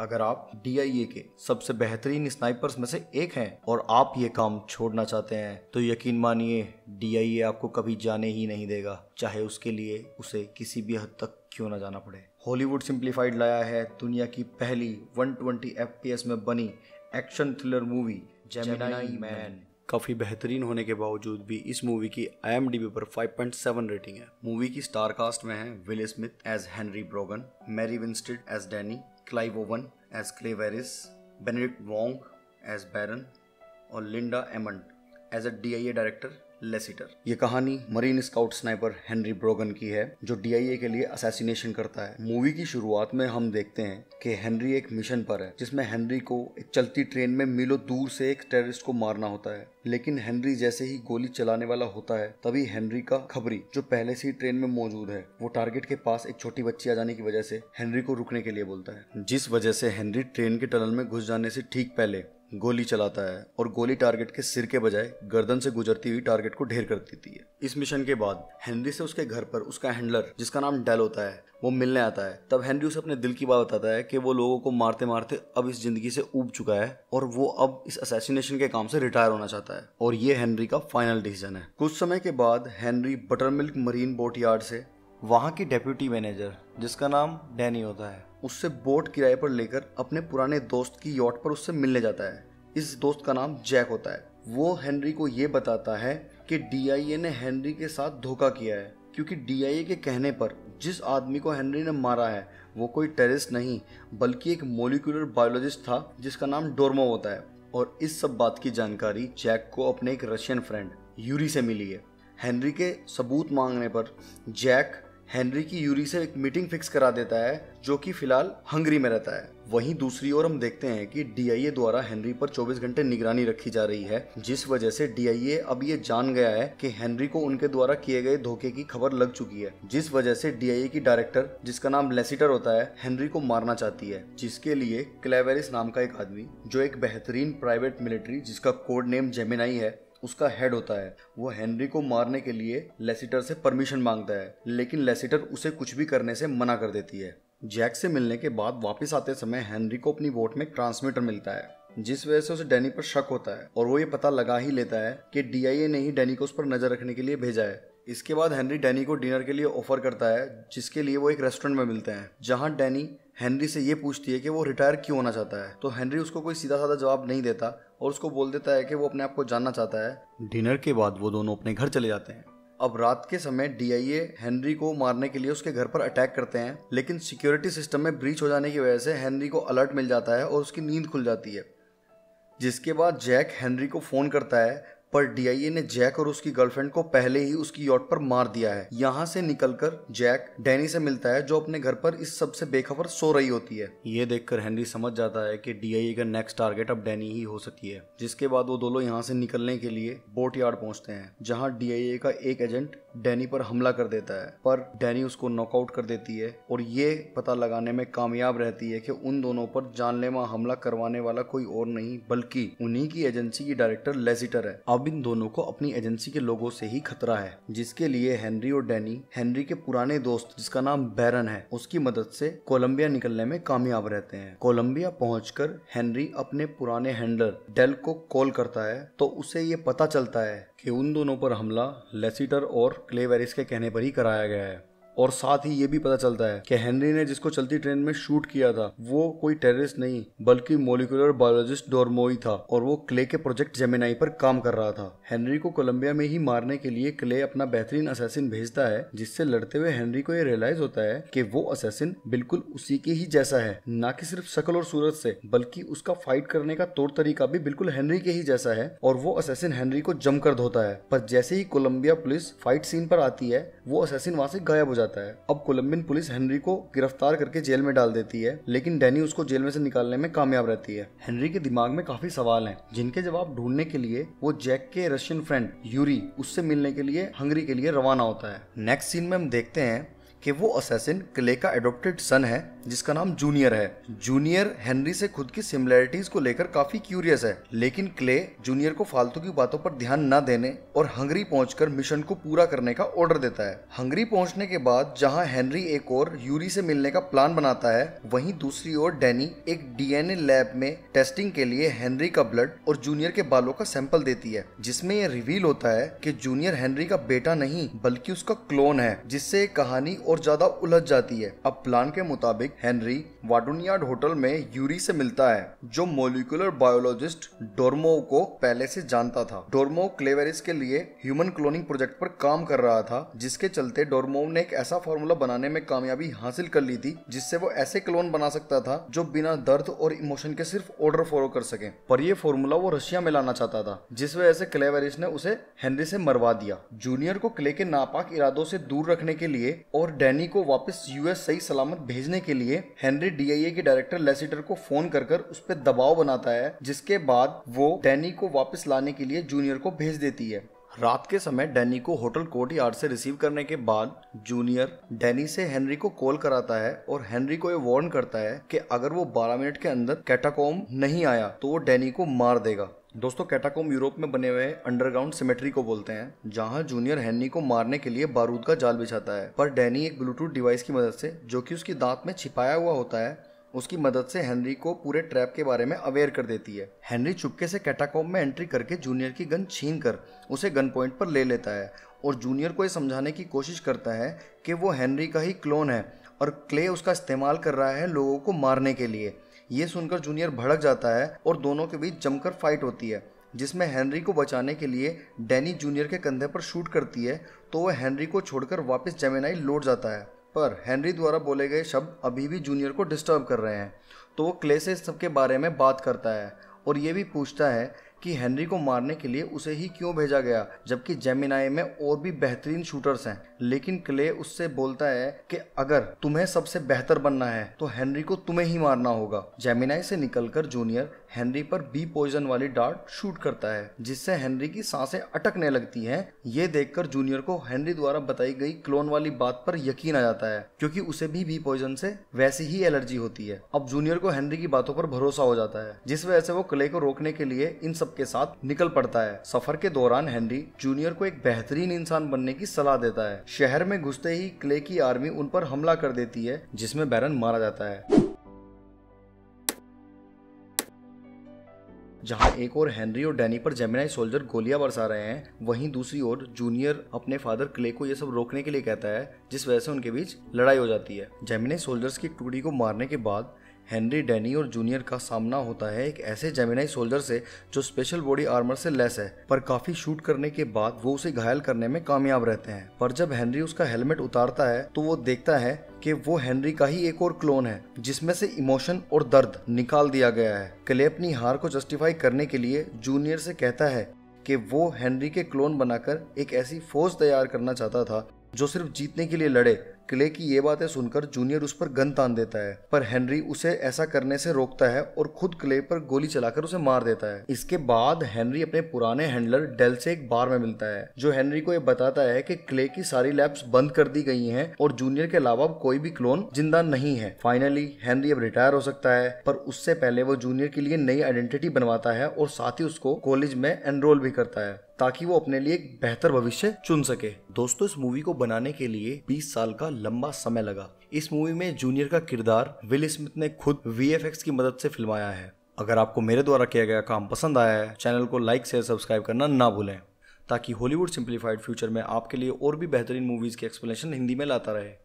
अगर आप डी के सबसे बेहतरीन स्नाइपर्स में से एक हैं और आप ये काम छोड़ना चाहते हैं तो यकीन मानिए डी आपको कभी जाने ही नहीं देगा चाहे उसके लिए उसे किसी भी हद तक क्यों ना जाना पड़े हॉलीवुड सिंप्लीफाइड लाया है दुनिया की पहली 120 ट्वेंटी में बनी action thriller movie Gemini man काफ़ी बेहतरीन होने के बावजूद भी इस मूवी की आई पर 5.7 रेटिंग है मूवी की स्टार कास्ट में है Will Smith as Henry Brogan Mary Winstead as Danny Clive Owen as Clayveris, Benedict Wong as Baron, or Linda Emmond as a DIA director Lassiter ये कहानी marine scout sniper Henry Brogan की है जो DIA के लिए assassination करता है movie की शुरुआत में हम देखते हैं कि हेनरी एक मिशन पर है जिसमें हेनरी को एक चलती ट्रेन में मिलो दूर से एक टेररिस्ट को मारना होता है लेकिन हेनरी जैसे ही गोली चलाने वाला होता है तभी हेनरी का खबरी जो पहले से ही ट्रेन में मौजूद है वो टारगेट के पास एक छोटी बच्ची आ जाने की वजह से हेनरी को रुकने के लिए बोलता है जिस वजह से हेनरी ट्रेन के टनल में घुस जाने से ठीक पहले गोली चलाता है और गोली टारगेट के सिर के बजाय गर्दन से गुजरती हुई टारगेट को ढेर कर देती है इस मिशन के बाद हेनरी से उसके घर पर उसका हैंडलर जिसका नाम डेल होता है वो मिलने आता है तब हेनरी उसे अपने दिल की बात बताता है कि वो लोगों को मारते मारते अब इस जिंदगी से ऊब चुका है और वो अब इस असैसिनेशन के काम से रिटायर होना चाहता है और ये हेनरी का फाइनल डिसीजन है कुछ समय के बाद Henry butter milk marine boat yard से वहाँ की डेप्यूटी मैनेजर जिसका नाम डैनी होता है उससे बोट किराए पर लेकर अपने पुराने दोस्त की यॉट पर उससे मिलने जाता है इस दोस्त का नाम जैक होता है वो हेनरी को ये बताता है कि डीआईए ने हेनरी के साथ धोखा किया है क्योंकि डीआईए के कहने पर जिस आदमी को हेनरी ने मारा है वो कोई टेररिस्ट नहीं बल्कि एक मोलिकुलर बायोलॉजिस्ट था जिसका नाम डोरमो होता है और इस सब बात की जानकारी जैक को अपने एक रशियन फ्रेंड यूरी से मिली है हेनरी के सबूत मांगने पर जैक हेनरी की यूरी से एक मीटिंग फिक्स करा देता है जो कि फिलहाल हंगरी में रहता है वहीं दूसरी ओर हम देखते हैं कि डीआईए द्वारा हेनरी पर 24 घंटे निगरानी रखी जा रही है जिस वजह से डीआईए अब ये जान गया है कि हेनरी को उनके द्वारा किए गए धोखे की खबर लग चुकी है जिस वजह से डीआईए की डायरेक्टर जिसका नाम लेसिटर होता है हेनरी को मारना चाहती है जिसके लिए क्लेवेरिस नाम का एक आदमी जो एक बेहतरीन प्राइवेट मिलिट्री जिसका कोड नेम जेमिनाई है उसका हेड होता है वो हेनरी को मारने के लिए लेसिटर से परमिशन मांगता है लेकिन लेसिटर उसे कुछ भी करने से मना कर देती है जैक से मिलने के बाद वापस आते समय हेनरी को अपनी बोट में ट्रांसमीटर मिलता है जिस वजह से उसे डैनी पर शक होता है और वो ये पता लगा ही लेता है कि डीआईए ने ही डैनी को उस पर नजर रखने के लिए भेजा है इसके बाद हेनरी डैनी को डिनर के लिए ऑफर करता है जिसके लिए वो एक रेस्टोरेंट में मिलते हैं जहाँ डैनी हेनरी से ये पूछती है कि वो रिटायर क्यों होना चाहता है तो हेनरी उसको कोई सीधा साधा जवाब नहीं देता और उसको बोल देता है कि वो अपने आप को जानना चाहता है डिनर के बाद वो दोनों अपने घर चले जाते हैं अब रात के समय डीआईए हेनरी को मारने के लिए उसके घर पर अटैक करते हैं लेकिन सिक्योरिटी सिस्टम में ब्रीच हो जाने की वजह से हेनरी को अलर्ट मिल जाता है और उसकी नींद खुल जाती है जिसके बाद जैक हेनरी को फ़ोन करता है पर डीआईए ने जैक और उसकी गर्लफ्रेंड को पहले ही उसकी यॉट पर मार दिया है यहाँ से निकलकर जैक डैनी से मिलता है जो अपने घर पर इस सबसे बेखबर सो रही होती है ये देखकर हेनरी समझ जाता है कि डीआईए का नेक्स्ट टारगेट अब डैनी ही हो सकती है जिसके बाद वो दोनों यहाँ से निकलने के लिए बोट यार्ड पहुंचते हैं जहाँ डीआईए का एक एजेंट डैनी पर हमला कर देता है पर डैनी उसको नॉकआउट कर देती है और ये पता लगाने में कामयाब रहती है कि उन दोनों पर जानलेवा हमला करवाने वाला कोई और नहीं बल्कि उन्हीं की एजेंसी की डायरेक्टर लेजिटर है अब इन दोनों को अपनी एजेंसी के लोगों से ही खतरा है जिसके लिए हेनरी और डैनी हेनरी के पुराने दोस्त जिसका नाम बैरन है उसकी मदद से कोलंबिया निकलने में कामयाब रहते हैं कोलंबिया पहुंचकर हेनरी अपने पुराने हैंडलर डेल को कॉल करता है तो उसे ये पता चलता है कि उन दोनों पर हमला लेसिटर और क्ले वेरिस के कहने पर ही कराया गया है और साथ ही ये भी पता चलता है कि हेनरी ने जिसको चलती ट्रेन में शूट किया था वो कोई टेररिस्ट नहीं बल्कि मोलिकुलर बायोलॉजिस्ट डोरमोई था और वो क्ले के प्रोजेक्ट जेमिनाई पर काम कर रहा था हेनरी को कोलंबिया में ही मारने के लिए क्ले अपना बेहतरीन असैसिन भेजता है जिससे लड़ते हुए हेनरी को ये रियलाइज होता है की वो असैसिन बिल्कुल उसी के ही जैसा है न की सिर्फ शक्ल और सूरत से बल्कि उसका फाइट करने का तौर तरीका भी बिल्कुल हेनरी के ही जैसा है और वो असैसिन हेनरी को जमकर धोता है पर जैसे ही कोलंबिया पुलिस फाइट सीन पर आती है वो असैसिन वहां से गायब हो जाता जाता है अब कोलंबियन पुलिस हेनरी को गिरफ्तार करके जेल में डाल देती है लेकिन डेनी उसको जेल में से निकालने में कामयाब रहती है हेनरी के दिमाग में काफी सवाल हैं जिनके जवाब ढूंढने के लिए वो जैक के रशियन फ्रेंड यूरी उससे मिलने के लिए हंगरी के लिए रवाना होता है नेक्स्ट सीन में हम देखते हैं कि वो असैसिन क्ले का एडोप्टेड सन है जिसका नाम जूनियर है जूनियर हेनरी से खुद की सिमिलैरिटीज को लेकर काफी क्यूरियस है लेकिन क्ले जूनियर को फालतू की बातों पर ध्यान न देने और हंगरी पहुंचकर मिशन को पूरा करने का ऑर्डर देता है हंगरी पहुंचने के बाद जहां हेनरी एक और यूरी से मिलने का प्लान बनाता है वहीं दूसरी ओर डेनी एक डीएनए लैब में टेस्टिंग के लिए हेनरी का ब्लड और जूनियर के बालों का सैंपल देती है जिसमें यह रिवील होता है कि जूनियर हेनरी का बेटा नहीं बल्कि उसका क्लोन है जिससे कहानी और और ज्यादा उलझ जाती है अब प्लान के मुताबिक हेनरी वाडुनियाड होटल में यूरी से मिलता है जो मोलिकुलर बायोलॉजिस्ट डोरमो को पहले से जानता था डोरमो क्लेवेरिस के लिए ह्यूमन क्लोनिंग प्रोजेक्ट पर काम कर रहा था जिसके चलते डोरमो ने एक ऐसा फॉर्मूला बनाने में कामयाबी हासिल कर ली थी जिससे वो ऐसे क्लोन बना सकता था जो बिना दर्द और इमोशन के सिर्फ ऑर्डर फॉलो कर सके पर यह फॉर्मूला वो रशिया में लाना चाहता था जिस वजह से क्लेवेरिस ने उसे हेनरी से मरवा दिया जूनियर को क्ले के नापाक इरादों से दूर रखने के लिए और डैनी को वापस यूएस सही सलामत भेजने के लिए हेनरी डीआईए के डायरेक्टर लेसिटर को फोन कर कर उस पर दबाव बनाता है जिसके बाद वो डैनी को वापस लाने के लिए जूनियर को भेज देती है रात के समय डैनी को होटल कोर्ट यार्ड से रिसीव करने के बाद जूनियर डैनी से हेनरी को कॉल कराता है और हेनरी को ये वार्न करता है कि अगर वो 12 मिनट के अंदर कैटाकॉम नहीं आया तो वो डैनी को मार देगा दोस्तों कैटाकोम यूरोप में बने हुए अंडरग्राउंड सिमेट्री को बोलते हैं जहां जूनियर हैनी को मारने के लिए बारूद का जाल बिछाता है पर डैनी एक ब्लूटूथ डिवाइस की मदद से जो कि उसकी दांत में छिपाया हुआ होता है उसकी मदद से हेनरी को पूरे ट्रैप के बारे में अवेयर कर देती है हेनरी चुपके से कैटाकॉम में एंट्री करके जूनियर की गन छीन कर उसे गन पॉइंट पर ले लेता है और जूनियर को ये समझाने की कोशिश करता है कि वो हेनरी का ही क्लोन है और क्ले उसका इस्तेमाल कर रहा है लोगों को मारने के लिए ये सुनकर जूनियर भड़क जाता है और दोनों के बीच जमकर फाइट होती है जिसमें हेनरी को बचाने के लिए डैनी जूनियर के कंधे पर शूट करती है तो वह हेनरी को छोड़कर वापस जेमेनाई लौट जाता है पर हेनरी द्वारा बोले गए शब्द अभी भी जूनियर को डिस्टर्ब कर रहे हैं तो वो क्ले से सब के बारे में बात करता है और ये भी पूछता है कि हेनरी को मारने के लिए उसे ही क्यों भेजा गया जबकि जेमिनाई में और भी बेहतरीन शूटर्स हैं लेकिन क्ले उससे बोलता है कि अगर तुम्हें सबसे बेहतर बनना है तो हेनरी को तुम्हें ही मारना होगा जेमिनाई से निकलकर जूनियर हेनरी पर बी पॉइजन वाली डार्ट शूट करता है जिससे हेनरी की सांसें अटकने लगती हैं ये देखकर जूनियर को हेनरी द्वारा बताई गई क्लोन वाली बात पर यकीन आ जाता है क्योंकि उसे भी बी पॉइजन से वैसी ही एलर्जी होती है अब जूनियर को हेनरी की बातों पर भरोसा हो जाता है जिस वजह से वो क्ले को रोकने के लिए इन सब सबके साथ निकल पड़ता है सफर के दौरान हेनरी जूनियर को एक बेहतरीन इंसान बनने की सलाह देता है शहर में घुसते ही क्ले की आर्मी उन पर हमला कर देती है जिसमें बैरन मारा जाता है जहाँ एक ओर हेनरी और डैनी पर जेमिनाई सोल्जर गोलियां बरसा रहे हैं वहीं दूसरी ओर जूनियर अपने फादर क्ले को यह सब रोकने के लिए कहता है जिस वजह से उनके बीच लड़ाई हो जाती है जेमिनाई सोल्जर्स की टुकड़ी को मारने के बाद हेनरी डेनियोर जूनियर का सामना होता है एक ऐसे जेमिनाई सोल्जर से जो स्पेशल बॉडी आर्मर से लेस है पर काफी शूट करने के बाद वो उसे घायल करने में कामयाब रहते हैं पर जब हेनरी उसका हेलमेट उतारता है तो वो देखता है कि वो हेनरी का ही एक और क्लोन है जिसमें से इमोशन और दर्द निकाल दिया गया है क्ले अपनी हार को जस्टिफाई करने के लिए जूनियर से कहता है कि वो हेनरी के क्लोन बनाकर एक ऐसी फौज तैयार करना चाहता था जो सिर्फ जीतने के लिए लड़े क्ले की ये बातें सुनकर जूनियर उस पर गन तान देता है पर हेनरी उसे ऐसा करने से रोकता है और खुद क्ले पर गोली चलाकर उसे मार देता है इसके बाद हेनरी अपने पुराने हैंडलर डेल से एक बार में मिलता है जो हेनरी को ये बताता है कि क्ले की सारी लैब्स बंद कर दी गई हैं और जूनियर के अलावा कोई भी क्लोन जिंदा नहीं है फाइनली हेनरी अब रिटायर हो सकता है पर उससे पहले वो जूनियर के लिए नई आइडेंटिटी बनवाता है और साथ ही उसको कॉलेज में एनरोल भी करता है ताकि वो अपने लिए एक बेहतर भविष्य चुन सके दोस्तों इस मूवी को बनाने के लिए 20 साल का लंबा समय लगा इस मूवी में जूनियर का किरदार विल स्मिथ ने खुद वी की मदद से फिल्माया है अगर आपको मेरे द्वारा किया गया काम पसंद आया है चैनल को लाइक शेयर सब्सक्राइब करना ना भूलें ताकि हॉलीवुड सिंप्लीफाइड फ्यूचर में आपके लिए और भी बेहतरीन मूवीज़ के एक्सप्लेनेशन हिंदी में लाता रहे